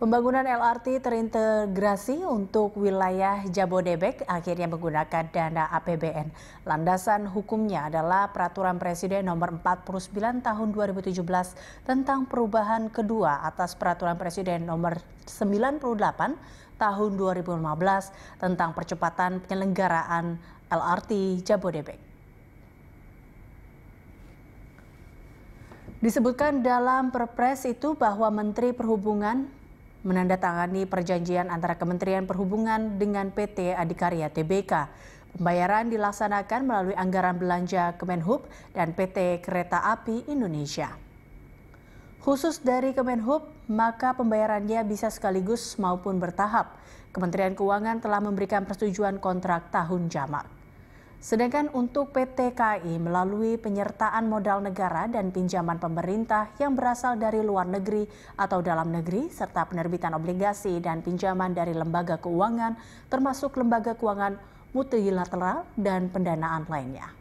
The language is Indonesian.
Pembangunan LRT terintegrasi untuk wilayah Jabodebek akhirnya menggunakan dana APBN. Landasan hukumnya adalah Peraturan Presiden Nomor 49 Tahun 2017 tentang perubahan kedua atas Peraturan Presiden Nomor 98 Tahun 2015 tentang percepatan penyelenggaraan LRT Jabodebek. Disebutkan dalam Perpres itu bahwa Menteri Perhubungan menandatangani perjanjian antara Kementerian Perhubungan dengan PT Adikarya Tbk. Pembayaran dilaksanakan melalui anggaran belanja Kemenhub dan PT Kereta Api Indonesia. Khusus dari Kemenhub, maka pembayarannya bisa sekaligus maupun bertahap. Kementerian Keuangan telah memberikan persetujuan kontrak tahun jamak. Sedangkan untuk PT KAI melalui penyertaan modal negara dan pinjaman pemerintah yang berasal dari luar negeri atau dalam negeri serta penerbitan obligasi dan pinjaman dari lembaga keuangan termasuk lembaga keuangan multilateral dan pendanaan lainnya.